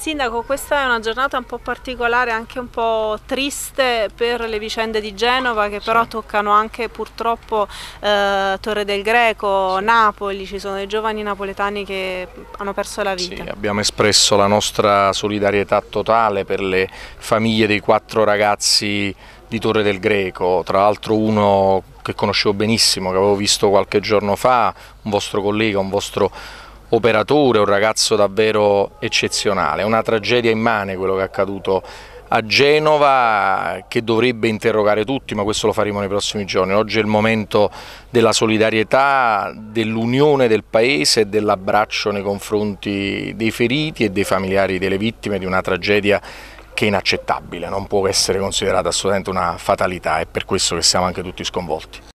Sindaco, questa è una giornata un po' particolare, anche un po' triste per le vicende di Genova che però toccano anche purtroppo eh, Torre del Greco, sì. Napoli, ci sono dei giovani napoletani che hanno perso la vita. Sì, abbiamo espresso la nostra solidarietà totale per le famiglie dei quattro ragazzi di Torre del Greco, tra l'altro uno che conoscevo benissimo, che avevo visto qualche giorno fa, un vostro collega, un vostro operatore, un ragazzo davvero eccezionale. È una tragedia immane quello che è accaduto a Genova che dovrebbe interrogare tutti, ma questo lo faremo nei prossimi giorni. Oggi è il momento della solidarietà, dell'unione del Paese e dell'abbraccio nei confronti dei feriti e dei familiari delle vittime di una tragedia che è inaccettabile, non può essere considerata assolutamente una fatalità, è per questo che siamo anche tutti sconvolti.